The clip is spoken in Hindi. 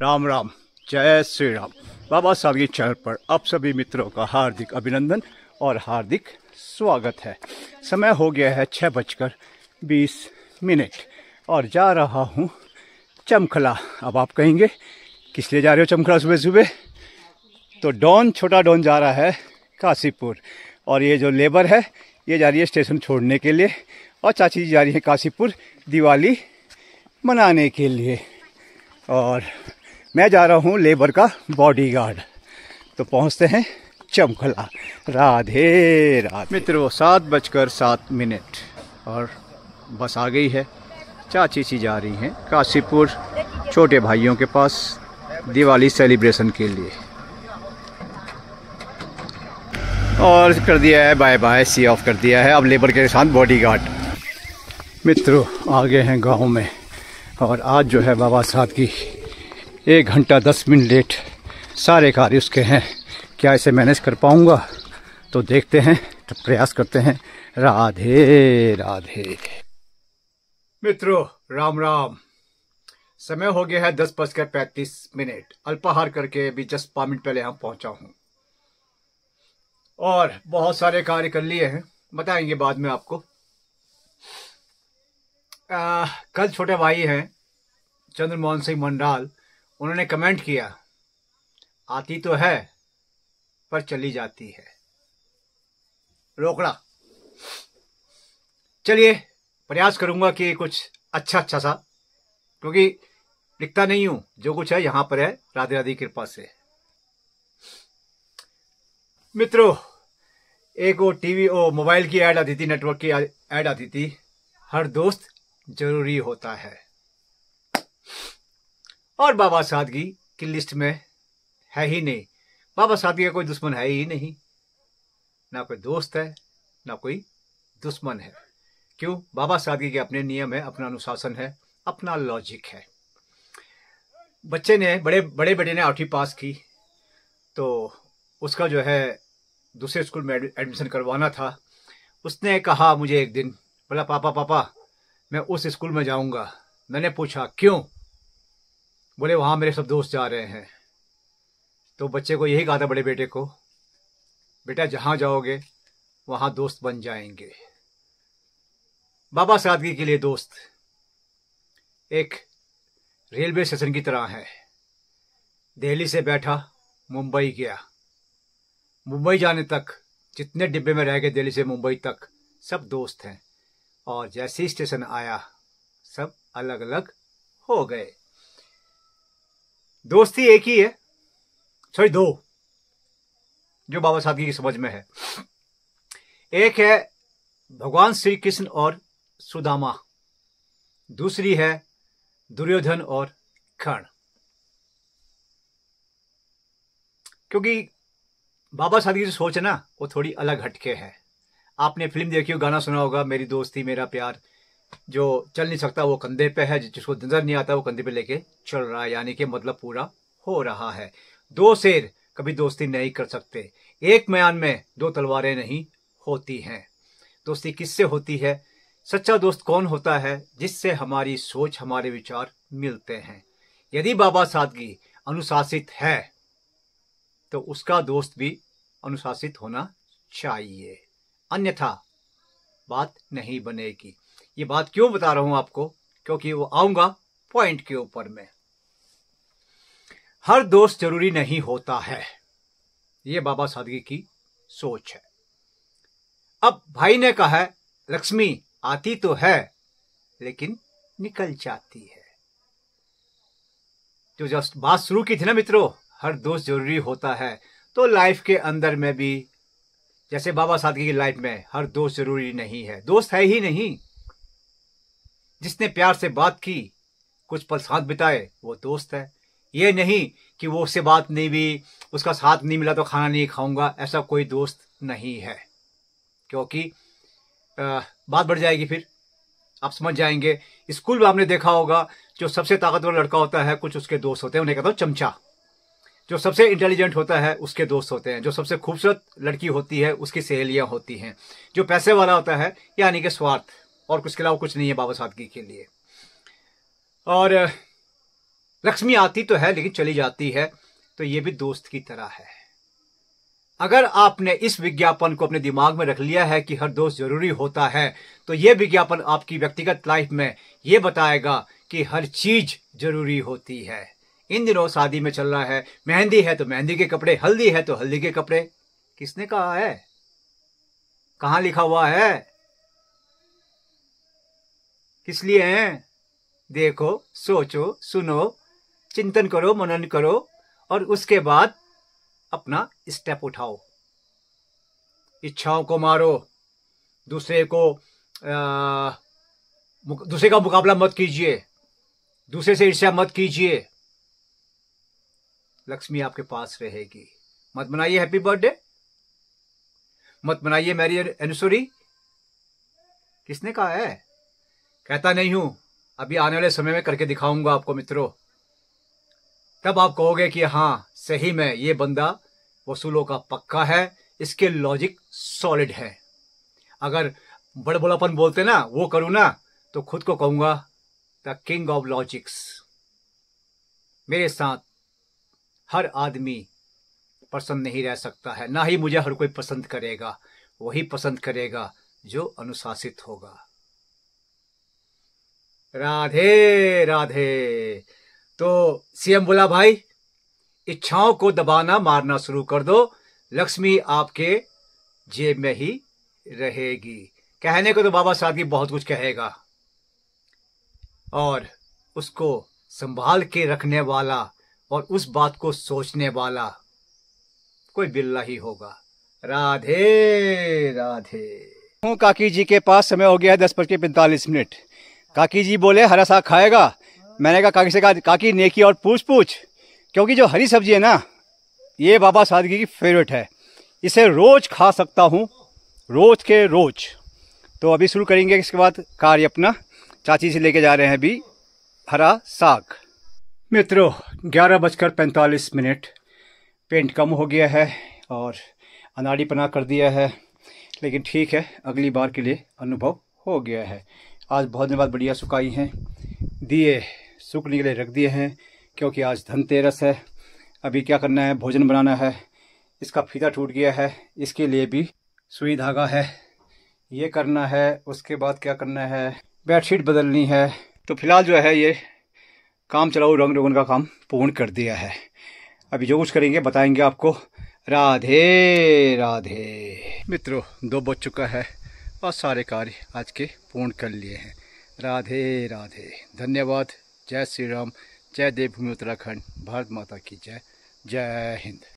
राम राम जय श्री राम बाबा साहब चैनल पर आप सभी मित्रों का हार्दिक अभिनंदन और हार्दिक स्वागत है समय हो गया है छः बजकर बीस मिनट और जा रहा हूँ चमखला अब आप कहेंगे किस लिए जा रहे हो चमखला सुबह सुबह तो डॉन छोटा डॉन जा रहा है काशीपुर और ये जो लेबर है ये जा रही है स्टेशन छोड़ने के लिए और चाची जी जा रही है काशीपुर दिवाली मनाने के लिए और मैं जा रहा हूँ लेबर का बॉडीगार्ड तो पहुँचते हैं चमकला राधे राधे मित्रों सात बजकर सात मिनट और बस आ गई है चाची सी जा रही हैं काशीपुर छोटे भाइयों के पास दिवाली सेलिब्रेशन के लिए और कर दिया है बाय बाय सी ऑफ कर दिया है अब लेबर के साथ बॉडीगार्ड मित्रों आ गए हैं गांव में और आज जो है बाबा साहब की एक घंटा दस मिनट लेट सारे कार्य उसके हैं क्या इसे मैनेज कर पाऊंगा तो देखते हैं तो प्रयास करते हैं राधे राधे मित्रों राम राम समय हो गया है दस बजकर पैंतीस मिनट अल्पाहार करके अभी जस्ट पाँच मिनट पहले यहां पहुंचा हूं और बहुत सारे कार्य कर लिए हैं बताएंगे बाद में आपको आ, कल छोटे भाई हैं चंद्रमोहन सिंह मंडाल उन्होंने कमेंट किया आती तो है पर चली जाती है रोकड़ा चलिए प्रयास करूंगा कि कुछ अच्छा अच्छा सा क्योंकि लिखता नहीं हूं जो कुछ है यहां पर है राधे राधे कृपा से मित्रों एक वो टीवी ओ मोबाइल की ऐड आती थी नेटवर्क की ऐड आती थी हर दोस्त जरूरी होता है और बाबा सादगी की लिस्ट में है ही नहीं बाबा सादगी का कोई दुश्मन है ही नहीं ना कोई दोस्त है ना कोई दुश्मन है क्यों बाबा सादगी के अपने नियम है अपना अनुशासन है अपना लॉजिक है बच्चे ने बड़े बड़े बेटे ने आठवीं पास की तो उसका जो है दूसरे स्कूल में एडमिशन करवाना था उसने कहा मुझे एक दिन बोला पापा पापा मैं उस स्कूल में जाऊंगा मैंने पूछा क्यों बोले वहाँ मेरे सब दोस्त जा रहे हैं तो बच्चे को यही कहा था बड़े बेटे को बेटा जहाँ जाओगे वहाँ दोस्त बन जाएंगे बाबा सादगी के लिए दोस्त एक रेलवे स्टेशन की तरह है दिल्ली से बैठा मुंबई गया मुंबई जाने तक जितने डिब्बे में रह गए दिल्ली से मुंबई तक सब दोस्त हैं और जैसे ही स्टेशन आया सब अलग अलग हो गए दोस्ती एक ही है सॉरी दो जो बाबा सादगी की समझ में है एक है भगवान श्री कृष्ण और सुदामा दूसरी है दुर्योधन और कर्ण क्योंकि बाबा सादगी की सोच है ना वो थोड़ी अलग हटके है आपने फिल्म देखी हो गाना सुना होगा मेरी दोस्ती मेरा प्यार जो चल नहीं सकता वो कंधे पे है जिसको नजर नहीं आता वो कंधे पे लेके चल रहा है यानी कि मतलब पूरा हो रहा है दो शेर कभी दोस्ती नहीं कर सकते एक म्यान में दो तलवारें नहीं होती हैं दोस्ती किससे होती है सच्चा दोस्त कौन होता है जिससे हमारी सोच हमारे विचार मिलते हैं यदि बाबा सादगी अनुशासित है तो उसका दोस्त भी अनुशासित होना चाहिए अन्यथा बात नहीं बनेगी ये बात क्यों बता रहा हूं आपको क्योंकि वो आऊंगा पॉइंट के ऊपर में हर दोस्त जरूरी नहीं होता है ये बाबा सादगी की सोच है अब भाई ने कहा है लक्ष्मी आती तो है लेकिन निकल जाती है जो तो जब बात शुरू की थी ना मित्रों हर दोस्त जरूरी होता है तो लाइफ के अंदर में भी जैसे बाबा सादगी की लाइफ में हर दोस्त जरूरी नहीं है दोस्त है ही नहीं जिसने प्यार से बात की कुछ पल साथ बिताए वो दोस्त है ये नहीं कि वो उससे बात नहीं भी उसका साथ नहीं मिला तो खाना नहीं खाऊंगा ऐसा कोई दोस्त नहीं है क्योंकि आ, बात बढ़ जाएगी फिर आप समझ जाएंगे स्कूल में आपने देखा होगा जो सबसे ताकतवर लड़का होता है कुछ उसके दोस्त होते हैं उन्हें कहता हूँ चमचा जो सबसे इंटेलिजेंट होता है उसके दोस्त होते हैं जो सबसे खूबसूरत लड़की होती है उसकी सहेलियाँ होती हैं जो पैसे वाला होता है यानी कि स्वार्थ और कुछ के अलावा कुछ नहीं है बाबा सादगी के लिए और लक्ष्मी आती तो है लेकिन चली जाती है तो ये भी दोस्त की तरह है अगर आपने इस विज्ञापन को अपने दिमाग में रख लिया है कि हर दोस्त जरूरी होता है तो ये विज्ञापन आपकी व्यक्तिगत लाइफ में ये बताएगा कि हर चीज जरूरी होती है इन दिनों शादी में चल रहा है मेहंदी है तो मेहंदी के कपड़े हल्दी है तो हल्दी के कपड़े किसने कहा है कहा लिखा हुआ है किस लिए हैं देखो सोचो सुनो चिंतन करो मनन करो और उसके बाद अपना स्टेप उठाओ इच्छाओं को मारो दूसरे को आ, दूसरे का मुकाबला मत कीजिए दूसरे से ईर्ष्या मत कीजिए लक्ष्मी आपके पास रहेगी मत मनाइए हैप्पी बर्थडे मत मनाइए मैरी एनिवर्सरी eh, किसने कहा है कहता नहीं हूं अभी आने वाले समय में करके दिखाऊंगा आपको मित्रों तब आप कहोगे कि हाँ सही में ये बंदा वसूलों का पक्का है इसके लॉजिक सॉलिड है अगर बड़बोलापन बोलते ना वो करूं ना तो खुद को कहूंगा द किंग ऑफ लॉजिक्स मेरे साथ हर आदमी पसंद नहीं रह सकता है ना ही मुझे हर कोई पसंद करेगा वही पसंद करेगा जो अनुशासित होगा राधे राधे तो सीएम बोला भाई इच्छाओं को दबाना मारना शुरू कर दो लक्ष्मी आपके जेब में ही रहेगी कहने को तो बाबा सादगी बहुत कुछ कहेगा और उसको संभाल के रखने वाला और उस बात को सोचने वाला कोई बिल्ला ही होगा राधे राधे काकी जी के पास समय हो गया है दस बज के पैंतालीस मिनट काकी जी बोले हरा साग खाएगा मैंने कहा काकी से कहा काकी नेकी और पूछ पूछ क्योंकि जो हरी सब्जी है ना ये बाबा सादगी की फेवरेट है इसे रोज़ खा सकता हूँ रोज़ के रोज़ तो अभी शुरू करेंगे इसके बाद कार्य अपना चाची से लेके जा रहे हैं अभी हरा साग मित्रों ग्यारह बजकर पैंतालीस मिनट पेंट कम हो गया है और अनाड़ी पना कर दिया है लेकिन ठीक है अगली बार के लिए अनुभव हो गया है आज बहुत दिन बाद बढ़िया सुखाई हैं दिए सूखने के लिए रख दिए हैं क्योंकि आज धनतेरस है अभी क्या करना है भोजन बनाना है इसका फीता टूट गया है इसके लिए भी सुई धागा है ये करना है उसके बाद क्या करना है बेडशीट बदलनी है तो फिलहाल जो है ये काम चलाओ रंग रोगन का काम पूर्ण कर दिया है अभी जो कुछ करेंगे बताएंगे आपको राधे राधे मित्रों दो बज चुका है और सारे कार्य आज के पूर्ण कर लिए हैं राधे राधे धन्यवाद जय श्री राम जय देवभूमि उत्तराखंड भारत माता की जय जय हिंद